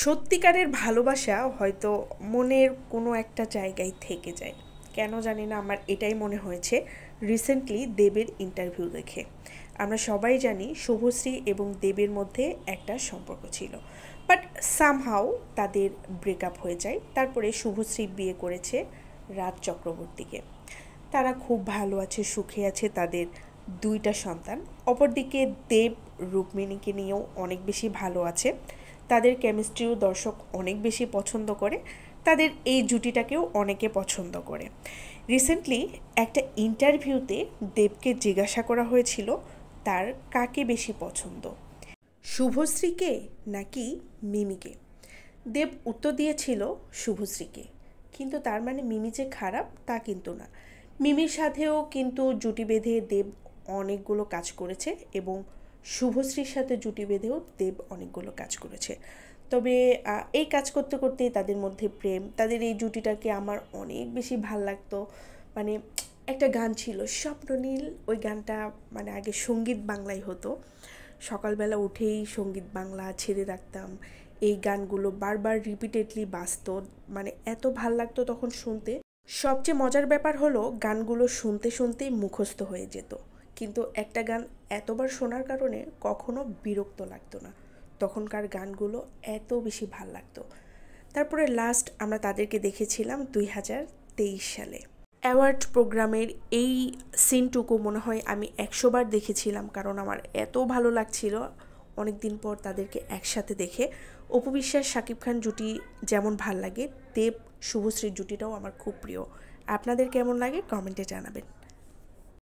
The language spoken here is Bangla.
সত্যিকারের ভালোবাসা হয়তো মনের কোনো একটা জায়গায় থেকে যায় কেন জানি না আমার এটাই মনে হয়েছে রিসেন্টলি দেবের ইন্টারভিউ দেখে আমরা সবাই জানি শুভশ্রী এবং দেবের মধ্যে একটা সম্পর্ক ছিল বাট সামহাও তাদের ব্রেকআপ হয়ে যায় তারপরে শুভশ্রী বিয়ে করেছে রাজ চক্রবর্তীকে তারা খুব ভালো আছে সুখে আছে তাদের দুইটা সন্তান অপরদিকে দেব রুক্মিণীকে নিয়েও অনেক বেশি ভালো আছে তাদের কেমিস্ট্রিও দর্শক অনেক বেশি পছন্দ করে তাদের এই জুটিটাকেও অনেকে পছন্দ করে রিসেন্টলি একটা ইন্টারভিউতে দেবকে জিজ্ঞাসা করা হয়েছিল তার কাকে বেশি পছন্দ শুভশ্রীকে নাকি মিমিকে দেব উত্তর দিয়েছিল শুভশ্রীকে কিন্তু তার মানে মিমি যে খারাপ তা কিন্তু না মিমির সাথেও কিন্তু জুটি বেঁধে দেব অনেকগুলো কাজ করেছে এবং শুভশ্রীর সাথে জুটি বেঁধেও দেব অনেকগুলো কাজ করেছে তবে এই কাজ করতে করতেই তাদের মধ্যে প্রেম তাদের এই জুটিটাকে আমার অনেক বেশি ভাল লাগতো মানে একটা গান ছিল স্বপ্ননীল ওই গানটা মানে আগে সঙ্গীত বাংলায় হতো সকালবেলা উঠেই সঙ্গীত বাংলা ছেড়ে রাখতাম এই গানগুলো বারবার রিপিটেডলি বাঁচত মানে এত ভাল লাগতো তখন শুনতে সবচেয়ে মজার ব্যাপার হলো গানগুলো শুনতে শুনতেই মুখস্থ হয়ে যেত কিন্তু একটা গান এতবার শোনার কারণে কখনো বিরক্ত লাগতো না তখনকার গানগুলো এত বেশি ভাল লাগতো তারপরে লাস্ট আমরা তাদেরকে দেখেছিলাম দুই হাজার তেইশ সালে অ্যাওয়ার্ড প্রোগ্রামের এই সিনটুকু মনে হয় আমি একশোবার দেখেছিলাম কারণ আমার এত ভালো লাগছিল অনেক দিন পর তাদেরকে একসাথে দেখে উপবিশ্বাস শাকিব খান জুটি যেমন ভাল লাগে দেব শুভশ্রীর জুটিটাও আমার খুব প্রিয় আপনাদের কেমন লাগে কমেন্টে জানাবেন